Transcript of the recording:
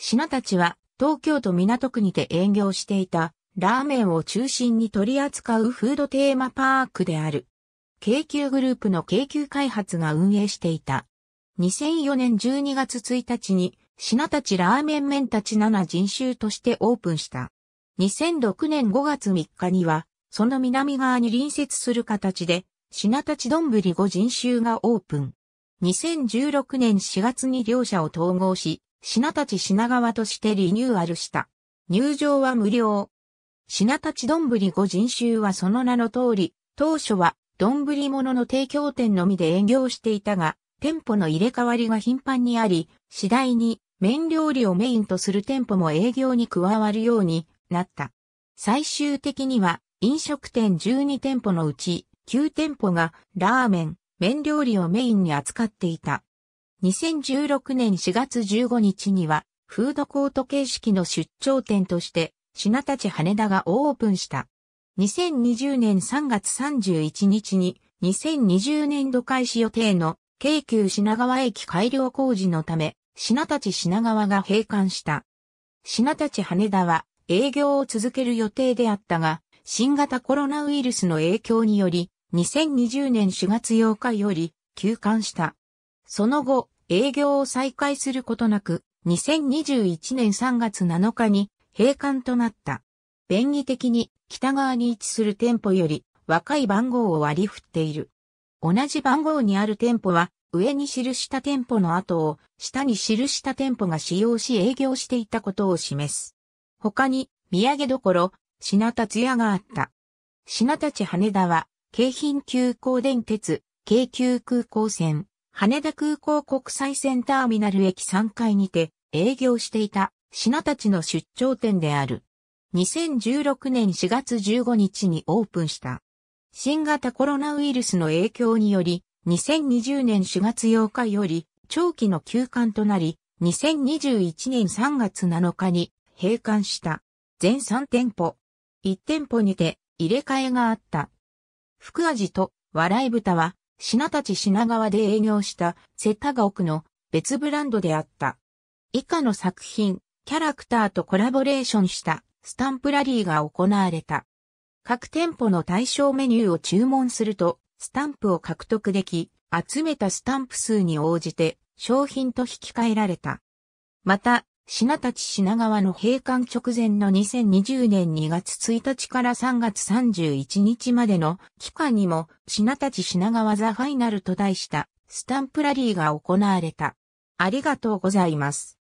品たちは東京都港区にて営業していたラーメンを中心に取り扱うフードテーマパークである。京急グループの京急開発が運営していた。2004年12月1日に品たちラーメン麺たち7人衆としてオープンした。2006年5月3日には、その南側に隣接する形で、品たち丼5人衆がオープン。2016年4月に両社を統合し、品立ち品川としてリニューアルした。入場は無料。品立ち丼5人衆はその名の通り、当初は丼物の提供店のみで営業していたが、店舗の入れ替わりが頻繁にあり、次第に麺料理をメインとする店舗も営業に加わるようになった。最終的には飲食店12店舗のうち9店舗がラーメン、麺料理をメインに扱っていた。2016年4月15日には、フードコート形式の出張店として、品立羽田がオープンした。2020年3月31日に、2020年度開始予定の、京急品川駅改良工事のため、品立品川が閉館した。品立羽田は営業を続ける予定であったが、新型コロナウイルスの影響により、2020年4月8日より休館した。その後、営業を再開することなく、2021年3月7日に閉館となった。便宜的に北側に位置する店舗より若い番号を割り振っている。同じ番号にある店舗は上に記した店舗の後を下に記した店舗が使用し営業していたことを示す。他に土産どころ、品立屋があった。品立羽田は京浜急行電鉄、京急空港線、羽田空港国際線ターミナル駅3階にて営業していた品たちの出張店である。2016年4月15日にオープンした。新型コロナウイルスの影響により、2020年4月8日より長期の休館となり、2021年3月7日に閉館した。全3店舗。1店舗にて入れ替えがあった。福味と笑い豚は品立品川で営業したセッタが奥の別ブランドであった。以下の作品、キャラクターとコラボレーションしたスタンプラリーが行われた。各店舗の対象メニューを注文すると、スタンプを獲得でき、集めたスタンプ数に応じて商品と引き換えられた。また、品立品川の閉館直前の2020年2月1日から3月31日までの期間にも、品立品川ザファイナルと題したスタンプラリーが行われた。ありがとうございます。